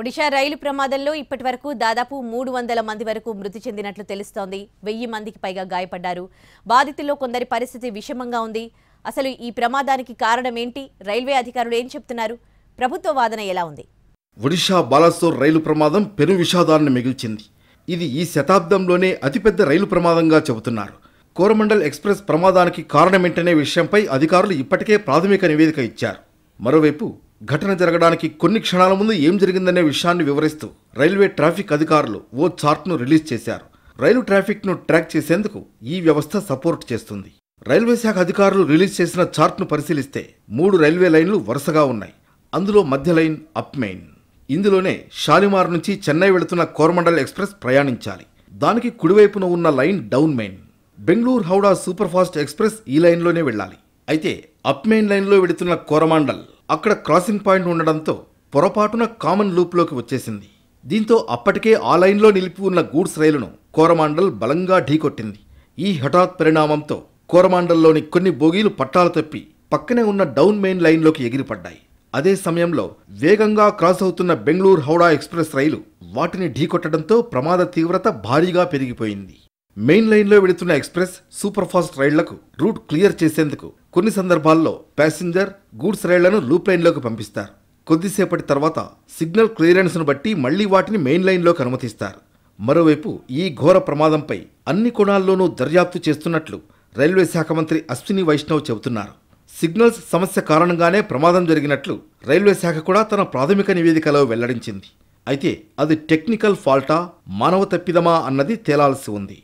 ఒడిశా రైలు ప్రమాదంలో ఇప్పటి వరకు దాదాపు మూడు వందల మంది వరకు మృతి చెందినట్లు తెలుస్తోంది వెయ్యి మందికి పైగా గాయపడ్డారు బాధితుల్లో కొందరి పరిస్థితి విషమంగా ఉంది అసలు ఈ ప్రమాదానికి కారణం ఏంటి రైల్వే అధికారులు ఏం చెప్తున్నారు ప్రభుత్వ వాదన ఎలా ఉంది ఒడిశా బాలాసోర్ రైలు ప్రమాదం పెను విషాదాన్ని మిగిల్చింది ఇది ఈ శతాబ్దంలోనే అతిపెద్ద రైలు ప్రమాదంగా చెబుతున్నారు కోరమండల్ ఎక్స్ప్రెస్ ప్రమాదానికి కారణమేంటనే విషయంపై అధికారులు ఇప్పటికే ప్రాథమిక నివేదిక ఇచ్చారు మరోవైపు ఘటన జరగడానికి కొన్ని క్షణాల ముందు ఏం జరిగిందనే విషయాన్ని వివరిస్తూ రైల్వే ట్రాఫిక్ అధికారులు ఓ చార్ట్ను రిలీజ్ చేశారు రైలు ట్రాఫిక్ను ట్రాక్ చేసేందుకు ఈ వ్యవస్థ సపోర్ట్ చేస్తుంది రైల్వే శాఖ అధికారులు రిలీజ్ చేసిన చార్ట్ను పరిశీలిస్తే మూడు రైల్వే లైన్లు వరుసగా ఉన్నాయి అందులో మధ్య లైన్ అప్ మెయిన్ ఇందులోనే షాలిమార్ నుంచి చెన్నై వెళుతున్న కోరమండల్ ఎక్స్ప్రెస్ ప్రయాణించాలి దానికి కుడివైపున ఉన్న line down main Bengaluru Howrah superfast express ఈ లైన్లోనే వెళ్ళాలి అయితే అప్ మెయిన్ లైన్లో వెళుతున్న కోరమాండల్ అక్కడ క్రాసింగ్ పాయింట్ ఉండడంతో పొరపాటున కామన్ లూప్లోకి వచ్చేసింది దీంతో అప్పటికే ఆ లైన్లో నిలిపి ఉన్న గూడ్స్ రైలును కోరమాండల్ బలంగా ఢీకొట్టింది ఈ హఠాత్ పరిణామంతో కోరమాండల్లోని కొన్ని బోగీలు పట్టాలు తప్పి పక్కనే ఉన్న డౌన్ మెయిన్ లైన్లోకి ఎగిరిపడ్డాయి అదే సమయంలో వేగంగా క్రాస్ అవుతున్న బెంగళూరు హౌడా ఎక్స్ప్రెస్ రైలు వాటిని ఢీకొట్టడంతో ప్రమాద తీవ్రత భారీగా పెరిగిపోయింది మెయిన్ లైన్లో వెడుతున్న ఎక్స్ప్రెస్ సూపర్ ఫాస్ట్ రైళ్లకు రూట్ క్లియర్ చేసేందుకు కొన్ని సందర్భాల్లో ప్యాసింజర్ గూడ్స్ రైళ్లను లూప్ లైన్లోకి పంపిస్తారు కొద్దిసేపటి తర్వాత సిగ్నల్ క్లియరెన్స్ను బట్టి మళ్లీ వాటిని మెయిన్ లైన్లోకి అనుమతిస్తారు మరోవైపు ఈ ఘోర ప్రమాదంపై అన్ని కోణాల్లోనూ దర్యాప్తు చేస్తున్నట్లు రైల్వే శాఖ మంత్రి అశ్విని వైష్ణవ్ చెబుతున్నారు సిగ్నల్స్ సమస్య కారణంగానే ప్రమాదం జరిగినట్లు రైల్వే శాఖ కూడా తన ప్రాథమిక నివేదికలో వెల్లడించింది అయితే అది టెక్నికల్ ఫాల్టా మానవ తప్పిదమా అన్నది తేలాల్సి ఉంది